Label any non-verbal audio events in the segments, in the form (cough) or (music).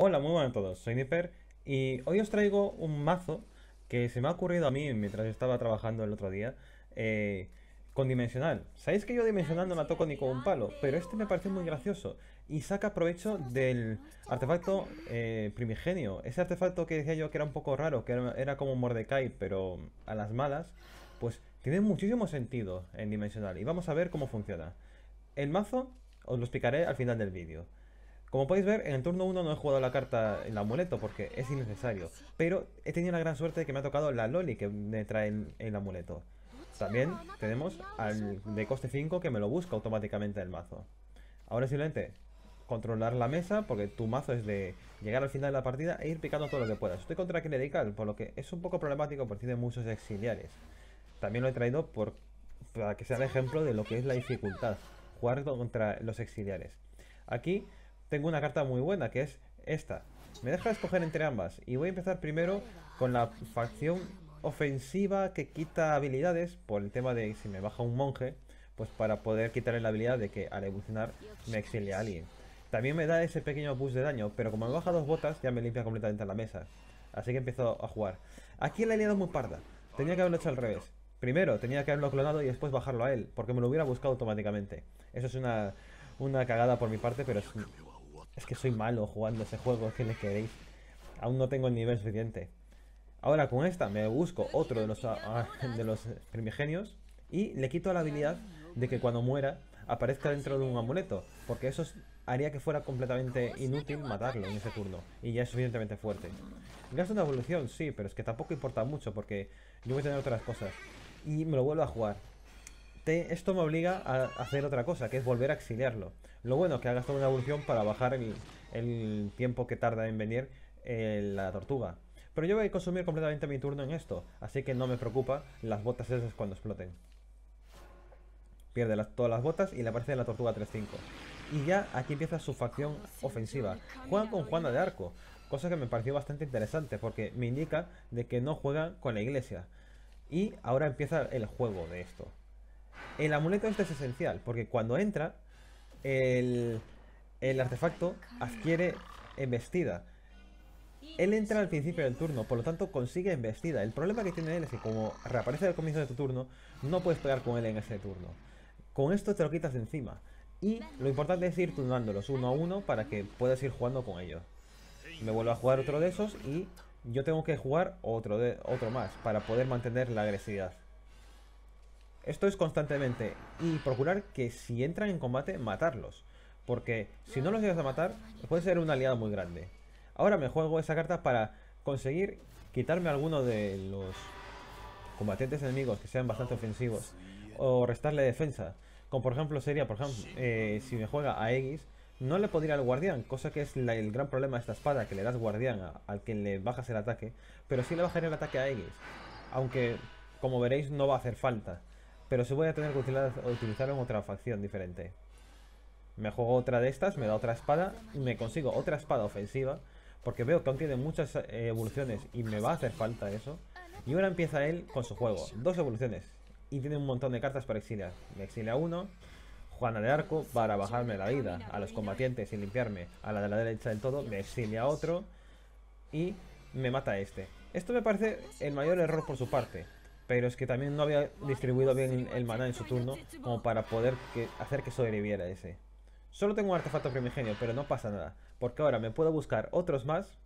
Hola, muy buenas a todos, soy Nipper y hoy os traigo un mazo que se me ha ocurrido a mí mientras estaba trabajando el otro día eh, con Dimensional. Sabéis que yo Dimensional no la toco ni con un palo, pero este me parece muy gracioso y saca provecho del artefacto eh, primigenio. Ese artefacto que decía yo que era un poco raro, que era, como Mordecai pero a las malas, pues tiene muchísimo sentido en Dimensional y vamos a ver cómo funciona. El mazo os lo explicaré al final del vídeo. Como podéis ver, en el turno 1 no he jugado la carta, el amuleto, porque es innecesario. Pero he tenido la gran suerte de que me ha tocado la Loli que me trae el, amuleto. También tenemos al de coste 5 que me lo busca automáticamente el mazo. Ahora simplemente controlar la mesa, porque tu mazo es de llegar al final de la partida e ir picando todo lo que puedas. Estoy contra Kinedical, por lo que es un poco problemático porque tiene muchos exiliares. También lo he traído por, para que sea el ejemplo de lo que es la dificultad, jugar contra los exiliares. Aquí tengo una carta muy buena, que es esta. Me deja escoger entre ambas. Y voy a empezar primero con la facción ofensiva que quita habilidades por el tema de si me baja un monje, pues para poder quitarle la habilidad de que al evolucionar me exilia a alguien. También me da ese pequeño boost de daño, pero como me baja dos botas ya me limpia completamente la mesa. Así que empiezo a jugar. Aquí la he liado muy parda. Tenía que haberlo hecho al revés. Primero tenía que haberlo clonado y después bajarlo a él, porque me lo hubiera buscado automáticamente. Eso es una cagada por mi parte, pero es es que soy malo jugando ese juego, quienes le queréis. Aún no tengo el nivel suficiente. Ahora con esta me busco otro de los, ah, (laughs) de los primigenios y le quito la habilidad de que cuando muera aparezca dentro de un amuleto, porque eso haría que fuera completamente inútil matarlo en ese turno, y ya es suficientemente fuerte. Gasto una evolución, sí, pero es que tampoco importa mucho, porque yo voy a tener otras cosas, y me lo vuelvo a jugar esto me obliga a hacer otra cosa, que es volver a exiliarlo. Lo bueno es que ha gastado una evolución para bajar el, tiempo que tarda en venir eh, la tortuga. Pero yo voy a consumir completamente mi turno en esto, así que no me preocupa las botas esas cuando exploten. Pierde todas las botas y le aparece la tortuga 3-5. Y ya aquí empieza su facción ofensiva. Juegan con Juana de Arco, cosa que me pareció bastante interesante porque me indica de que no juegan con la iglesia. Y ahora empieza el juego de esto. El amuleto este es esencial, porque cuando entra, el, artefacto adquiere embestida. Él entra al principio del turno, por lo tanto consigue embestida. El problema que tiene él es que como reaparece al comienzo de tu turno, no puedes pegar con él en ese turno. Con esto te lo quitas de encima. Y lo importante es ir turnándolos uno a uno para que puedas ir jugando con ellos. Me vuelvo a jugar otro de esos y yo tengo que jugar otro, de, otro más para poder mantener la agresividad. Esto es constantemente. Y procurar que si entran en combate, matarlos. Porque si no los llegas a matar, puede ser un aliado muy grande. Ahora me juego esa carta para conseguir quitarme alguno de los combatientes enemigos que sean bastante ofensivos. O restarle defensa. Como por ejemplo sería, por ejemplo, eh, si me juega a X, no le podría al guardián, cosa que es el gran problema de esta espada, que le das guardián al que le bajas el ataque, pero sí le bajaría el ataque a X, aunque como veréis no va a hacer falta. Pero si voy a tener que utilizar, utilizar en otra facción diferente. Me juego otra de estas, me da otra espada y me consigo otra espada ofensiva. Porque veo que aún tiene muchas eh, evoluciones y me va a hacer falta eso. Y ahora empieza él con su juego. Dos evoluciones. Y tiene un montón de cartas para exiliar. Me exilia uno. Juana de Arco para bajarme la vida a los combatientes y limpiarme a la de la derecha del todo. Me exilia otro. Y me mata a este. Esto me parece el mayor error por su parte pero es que también no había distribuido bien el maná en su turno como para poder hacer que sobreviviera ese. Solo tengo un artefacto primigenio, pero no pasa nada, porque ahora me puedo buscar otros más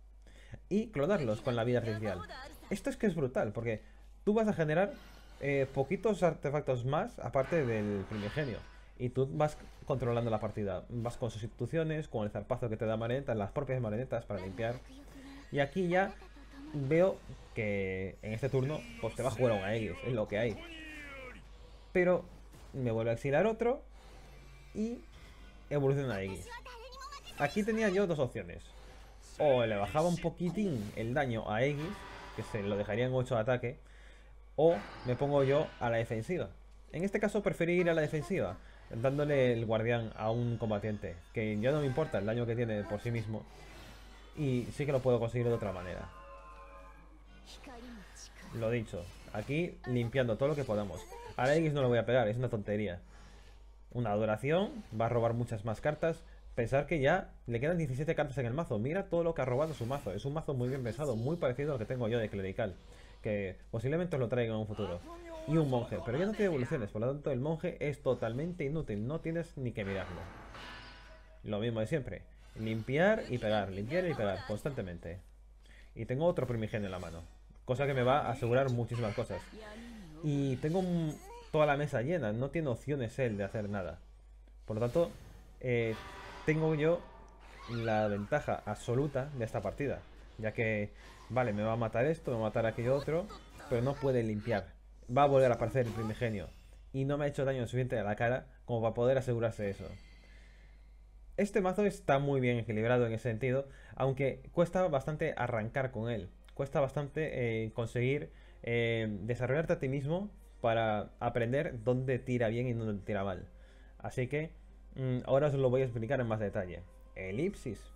y clonarlos con la vida artificial. Esto es que es brutal, porque tú vas a generar eh, poquitos artefactos más aparte del primigenio. Y tú vas controlando la partida, vas con sustituciones, con el zarpazo que te da marionetas, las propias marionetas para limpiar. Y aquí ya veo que en este turno pues te va a jugar a X es lo que hay. Pero me vuelve a exilar otro y evoluciona a X. Aquí tenía yo dos opciones. O le bajaba un poquitín el daño a X, que se lo dejaría en 8 de ataque, o me pongo yo a la defensiva. En este caso preferí ir a la defensiva, dándole el guardián a un combatiente, que ya no me importa el daño que tiene por sí mismo, y sí que lo puedo conseguir de otra manera. Lo dicho, aquí limpiando todo lo que podamos. A X no lo voy a pegar, es una tontería. Una adoración, va a robar muchas más cartas. Pensar que ya le quedan 17 cartas en el mazo. Mira todo lo que ha robado su mazo. Es un mazo muy bien pesado, muy parecido al que tengo yo de clerical. Que posiblemente os lo traiga en un futuro. Y un monje, pero ya no tiene evoluciones, por lo tanto el monje es totalmente inútil, no tienes ni que mirarlo. Lo mismo de siempre, limpiar y pegar, limpiar y pegar, constantemente. Y tengo otro primigenio en la mano. Cosa que me va a asegurar muchísimas cosas. Y tengo toda la mesa llena. No tiene opciones él de hacer nada. Por lo tanto, eh, tengo yo la ventaja absoluta de esta partida. Ya que, vale, me va a matar esto, me va a matar aquello otro. Pero no puede limpiar. Va a volver a aparecer el primigenio. Y no me ha hecho daño suficiente a la cara como para poder asegurarse eso. Este mazo está muy bien equilibrado en ese sentido, aunque cuesta bastante arrancar con él, cuesta bastante eh, conseguir eh, desarrollarte a ti mismo para aprender dónde tira bien y dónde tira mal. Así que mm, ahora os lo voy a explicar en más detalle. Elipsis.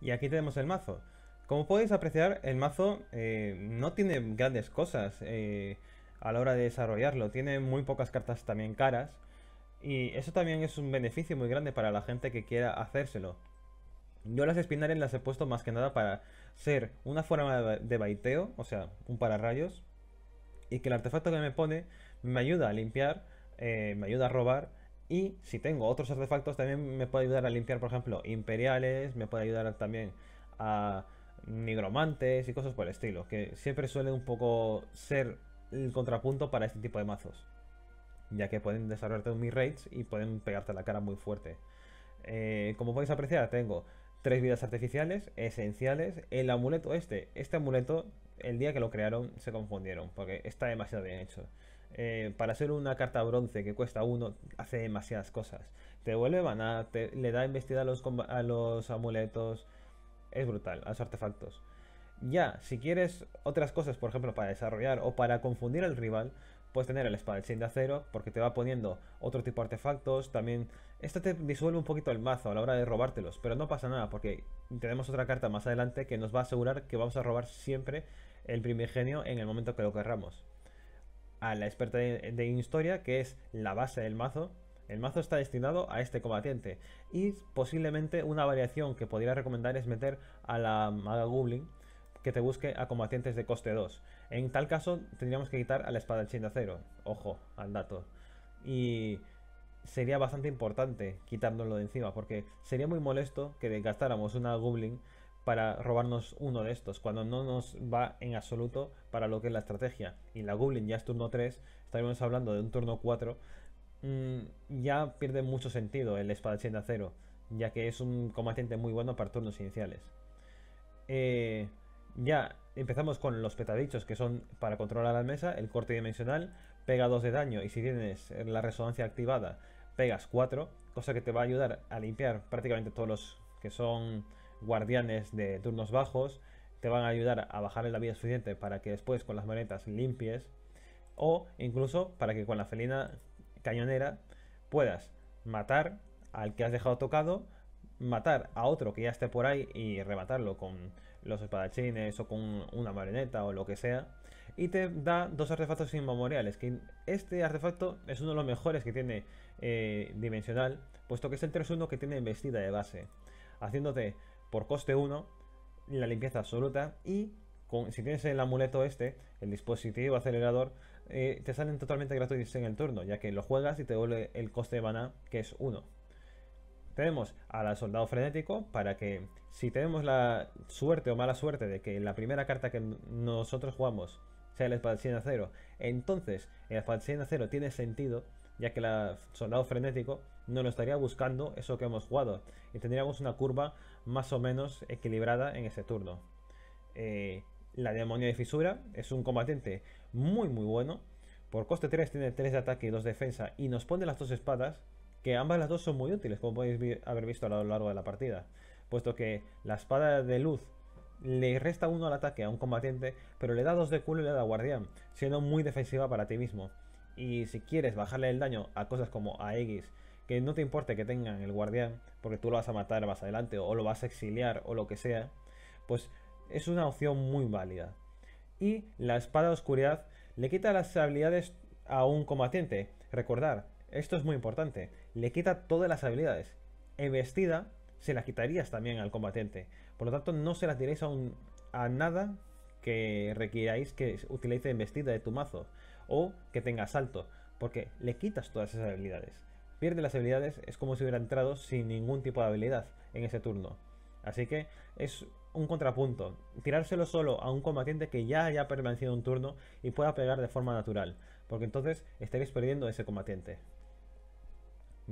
Y aquí tenemos el mazo. Como podéis apreciar, el mazo eh, no tiene grandes cosas a la hora de desarrollarlo. Tiene muy pocas cartas también caras. Y eso también es un beneficio muy grande para la gente que quiera hacérselo. Yo las espinares las he puesto más que nada para ser una forma de baiteo, o sea, un pararrayos, y que el artefacto que me pone me ayuda a limpiar, eh, me ayuda a robar, y si tengo otros artefactos también me puede ayudar a limpiar, por ejemplo, imperiales, me puede ayudar también a nigromantes y cosas por el estilo, que siempre suele un poco ser el contrapunto para este tipo de mazos ya que pueden desarrollarte un mi raids y pueden pegarte la cara muy fuerte. Eh, como podéis apreciar, tengo tres vidas artificiales esenciales. El amuleto este, este amuleto, el día que lo crearon se confundieron, porque está demasiado bien hecho. Eh, para ser una carta bronce que cuesta uno, hace demasiadas cosas. Te vuelve maná, le da investida a los, a los amuletos. Es brutal, a los artefactos. Ya, si quieres otras cosas, por ejemplo, para desarrollar o para confundir al rival, Puedes tener el espadachín de acero porque te va poniendo otro tipo de artefactos. También esto te disuelve un poquito el mazo a la hora de robártelos, pero no pasa nada porque tenemos otra carta más adelante que nos va a asegurar que vamos a robar siempre el primigenio en el momento que lo querramos. A la experta de, de historia, que es la base del mazo, el mazo está destinado a este combatiente y posiblemente una variación que podría recomendar es meter a la maga Goblin que te busque a combatientes de coste 2. En tal caso, tendríamos que quitar la espada de acero. Ojo al dato. Y sería bastante importante quitándolo de encima, porque sería muy molesto que gastáramos una Goblin para robarnos uno de estos, cuando no nos va en absoluto para lo que es la estrategia. Y la Goblin ya es turno 3, estaríamos hablando de un turno 4, mm, ya pierde mucho sentido el Espada de acero, ya que es un combatiente muy bueno para turnos iniciales. Eh, ya empezamos con los petadichos que son para controlar la mesa, el corte dimensional, pega 2 de daño y si tienes la resonancia activada pegas 4, cosa que te va a ayudar a limpiar prácticamente todos los que son guardianes de turnos bajos, te van a ayudar a en la vida suficiente para que después con las manetas limpies o incluso para que con la felina cañonera puedas matar al que has dejado tocado, matar a otro que ya esté por ahí y rematarlo con los espadachines o con una marioneta o lo que sea. Y te da dos artefactos inmemoriales, que este artefacto es uno de los mejores que tiene eh, dimensional, puesto que es el 3-1 que tiene vestida de base, haciéndote por coste 1 la limpieza absoluta y con, si tienes el amuleto este, el dispositivo acelerador, eh, te salen totalmente gratuitos en el turno, ya que lo juegas y te vuelve el coste de maná que es 1 tenemos a la Soldado Frenético para que si tenemos la suerte o mala suerte de que la primera carta que nosotros jugamos sea el Espadachín cero entonces el Espadachín cero tiene sentido ya que la Soldado Frenético no lo estaría buscando eso que hemos jugado y tendríamos una curva más o menos equilibrada en ese turno. Eh, la Demonio de Fisura es un combatiente muy muy bueno. Por coste 3 tiene 3 de ataque y 2 de defensa y nos pone las dos espadas que ambas las dos son muy útiles, como podéis haber visto a lo largo de la partida, puesto que la espada de luz le resta uno al ataque a un combatiente, pero le da dos de culo y le da guardián, siendo muy defensiva para ti mismo. Y si quieres bajarle el daño a cosas como a X, que no te importe que tengan el guardián, porque tú lo vas a matar más adelante, o lo vas a exiliar, o lo que sea, pues es una opción muy válida. Y la espada de oscuridad le quita las habilidades a un combatiente. Recordar, esto es muy importante, le quita todas las habilidades. Embestida se la quitarías también al combatiente, por lo tanto no se las diréis a, a nada que requiráis que utilice embestida de tu mazo o que tenga salto, porque le quitas todas esas habilidades. Pierde las habilidades, es como si hubiera entrado sin ningún tipo de habilidad en ese turno. Así que es un contrapunto. Tirárselo solo a un combatiente que ya haya permanecido un turno y pueda pegar de forma natural, porque entonces estaréis perdiendo ese combatiente.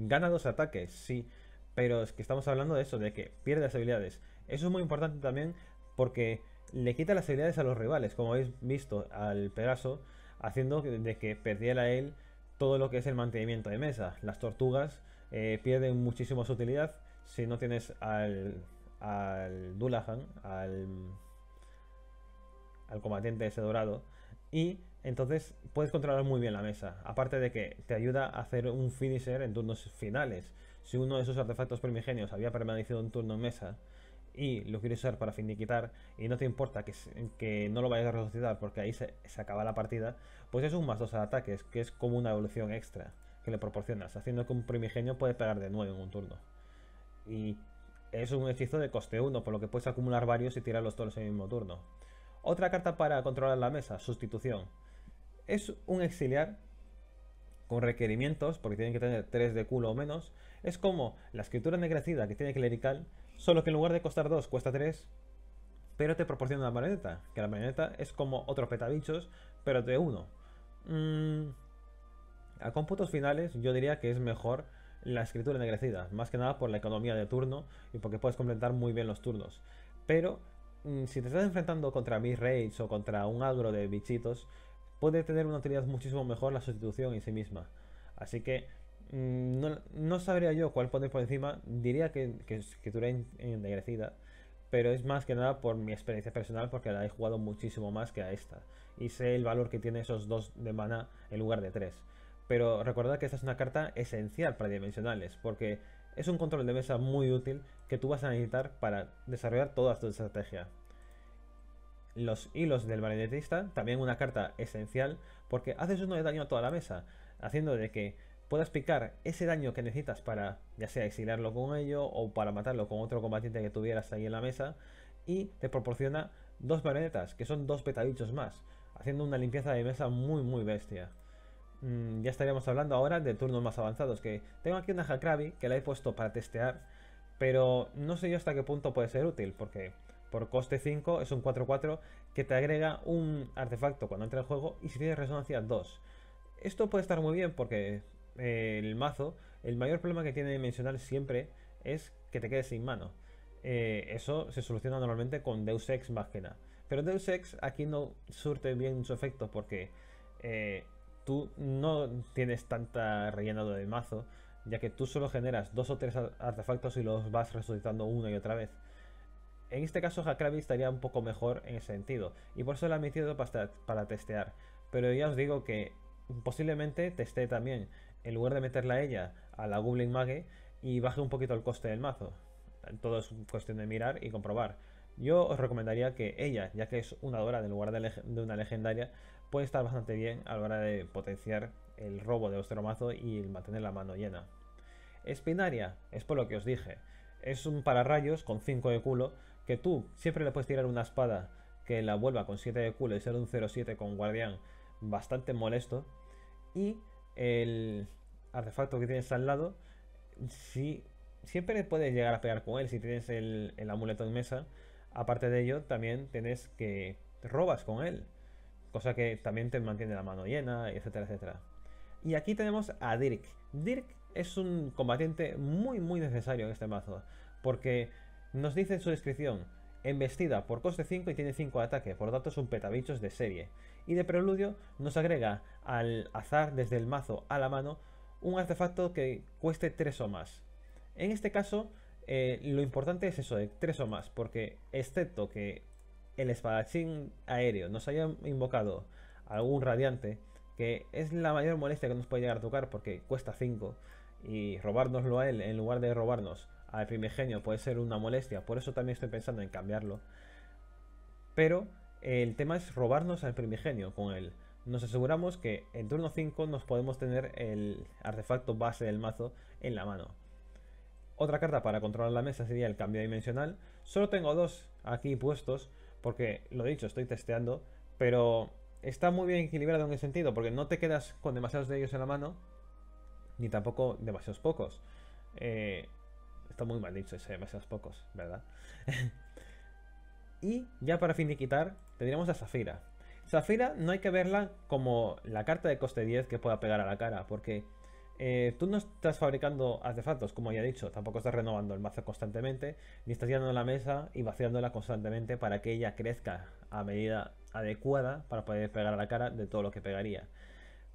Gana dos ataques, sí. Pero es que estamos hablando de eso, de que pierde las habilidades. Eso es muy importante también porque le quita las habilidades a los rivales, como habéis visto al Pegaso, haciendo de que perdiera a él todo lo que es el mantenimiento de mesa. Las tortugas eh, pierden muchísima su utilidad si no tienes al, al Dulahan, al, al combatiente ese dorado. Y entonces puedes controlar muy bien la mesa, aparte de que te ayuda a hacer un finisher en turnos finales. Si uno de esos artefactos primigenios había permanecido un turno en mesa y lo quieres usar para finiquitar y no te importa que, no lo vayas a resucitar porque ahí se, acaba la partida, pues es un más 2 al ataques, que es como una evolución extra que le proporcionas, haciendo que un primigenio puede pegar de nuevo en un turno. Y es un hechizo de coste 1, por lo que puedes acumular varios y tirarlos todos en el mismo turno. Otra carta para controlar la mesa, sustitución. Es un exiliar con requerimientos, porque tienen que tener 3 de culo o menos. Es como la escritura ennegrecida que tiene clerical, solo que en lugar de costar 2 cuesta 3, pero te proporciona una marioneta, que la marioneta es como otros petabichos, pero de 1. Mm, a cómputos finales yo diría que es mejor la escritura ennegrecida, más que nada por la economía de turno y porque puedes completar muy bien los turnos. Pero Mm, si te estás enfrentando contra mis raids o contra un agro de bichitos, puede tener una utilidad muchísimo mejor la sustitución en sí misma. Así que mm, no, sabría yo cuál poner por encima, diría que, que, que ennegrecida, pero es más que nada por mi experiencia personal porque la he jugado muchísimo más que a esta y sé el valor que tiene esos dos de mana en lugar de tres. Pero recordad que esta es una carta esencial para dimensionales porque es un control de mesa muy útil que tú vas a necesitar para desarrollar toda tu estrategia. Los hilos del baronetista, también una carta esencial, porque haces uno de daño a toda la mesa, haciendo de que puedas picar ese daño que necesitas para ya sea exiliarlo con ello o para matarlo con otro combatiente que tuvieras ahí en la mesa y te proporciona dos baronetas que son dos petadichos más haciendo una limpieza de mesa muy muy bestia Mm, ya estaríamos hablando ahora de turnos más avanzados. Que tengo aquí una Hakrabi que la he puesto para testear, pero no sé yo hasta qué punto puede ser útil, porque por coste 5 es un 4-4 que te agrega un artefacto cuando entra el juego y si tienes resonancia 2. Esto puede estar muy bien porque eh, el mazo, el mayor problema que tiene Dimensional siempre es que te quedes sin mano. Eh, eso se soluciona normalmente con Deus Ex Máquina Pero Deus Ex aquí no surte bien su efecto porque eh, tú no tienes tanta rellenado de mazo, ya que tú solo generas dos o tres artefactos y los vas resucitando una y otra vez. En este caso Hakrabi estaría un poco mejor en ese sentido, y por eso la he metido para, testear, pero ya os digo que posiblemente testé también, en lugar de meterla a ella, a la Goblin Mage, y baje un poquito el coste del mazo. Todo es cuestión de mirar y comprobar. Yo os recomendaría que ella, ya que es una dora en lugar de una legendaria, puede estar bastante bien a la hora de potenciar el robo de vuestro y mantener la mano llena. Espinaria, es por lo que os dije, es un pararrayos con 5 de culo que tú siempre le puedes tirar una espada que la vuelva con 7 de culo y ser un 0-7 con guardián bastante molesto. Y el artefacto que tienes al lado, si siempre puedes llegar a pegar con él si tienes el, el amuleto en mesa. Aparte de ello, también tienes que robas con él cosa que también te mantiene la mano llena, etcétera, etcétera. Y aquí tenemos a Dirk. Dirk es un combatiente muy, muy necesario en este mazo, porque nos dice en su descripción, embestida por coste 5 y tiene 5 de ataque, por tanto es un petabichos de serie. Y de preludio nos agrega al azar desde el mazo a la mano un artefacto que cueste 3 o más. En este caso, eh, lo importante es eso de 3 o más, porque excepto que el espadachín aéreo nos haya invocado algún radiante, que es la mayor molestia que nos puede llegar a tocar porque cuesta 5 y robárnoslo a él en lugar de robarnos al primigenio puede ser una molestia, por eso también estoy pensando en cambiarlo. Pero eh, el tema es robarnos al primigenio con él. Nos aseguramos que en turno 5 nos podemos tener el artefacto base del mazo en la mano. Otra carta para controlar la mesa sería el cambio dimensional. Solo tengo dos aquí puestos, porque lo dicho, estoy testeando, pero está muy bien equilibrado en ese sentido, porque no te quedas con demasiados de ellos en la mano, ni tampoco demasiados pocos. Eh, está muy mal dicho ese demasiados pocos, ¿verdad? (laughs) y ya para fin de quitar, tendríamos a Zafira. Zafira no hay que verla como la carta de coste 10 que pueda pegar a la cara, porque eh, tú no estás fabricando artefactos, como ya he dicho, tampoco estás renovando el mazo constantemente, ni estás llenando la mesa y vaciándola constantemente para que ella crezca a medida adecuada para poder pegar a la cara de todo lo que pegaría.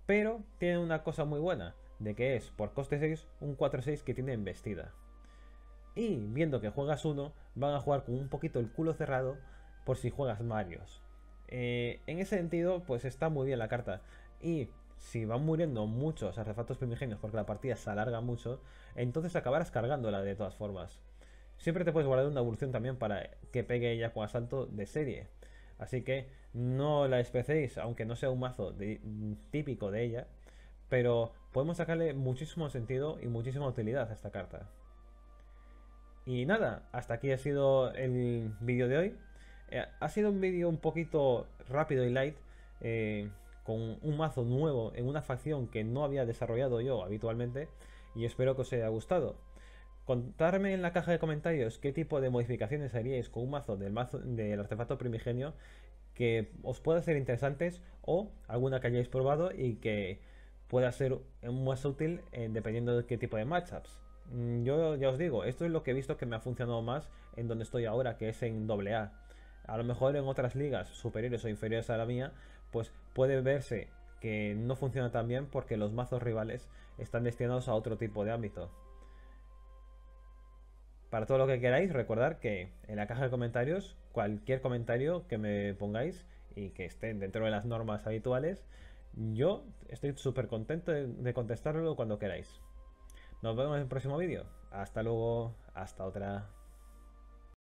Pero tiene una cosa muy buena, de que es por coste 6 un 4-6 que tiene embestida. Y viendo que juegas uno, van a jugar con un poquito el culo cerrado por si juegas varios eh, en ese sentido, pues está muy bien la carta. Y si van muriendo muchos artefactos primigenios porque la partida se alarga mucho, entonces acabarás cargándola de todas formas. Siempre te puedes guardar una evolución también para que pegue ella con asalto de serie. Así que no la especéis, aunque no sea un mazo típico de ella, pero podemos sacarle muchísimo sentido y muchísima utilidad a esta carta. Y nada, hasta aquí ha sido el vídeo de hoy. Eh, ha sido un vídeo un poquito rápido y light. Eh, con un mazo nuevo en una facción que no había desarrollado yo habitualmente y espero que os haya gustado. Contarme en la caja de comentarios qué tipo de modificaciones haríais con un mazo del, mazo, del artefacto primigenio que os pueda ser interesantes o alguna que hayáis probado y que pueda ser más útil eh, dependiendo de qué tipo de matchups. Mm, yo ya os digo, esto es lo que he visto que me ha funcionado más en donde estoy ahora, que es en AA. A lo mejor en otras ligas superiores o inferiores a la mía, pues puede verse que no funciona tan bien porque los mazos rivales están destinados a otro tipo de ámbito. Para todo lo que queráis, recordar que en la caja de comentarios, cualquier comentario que me pongáis y que estén dentro de las normas habituales, yo estoy súper contento de contestarlo cuando queráis. Nos vemos en el próximo vídeo. Hasta luego, hasta otra.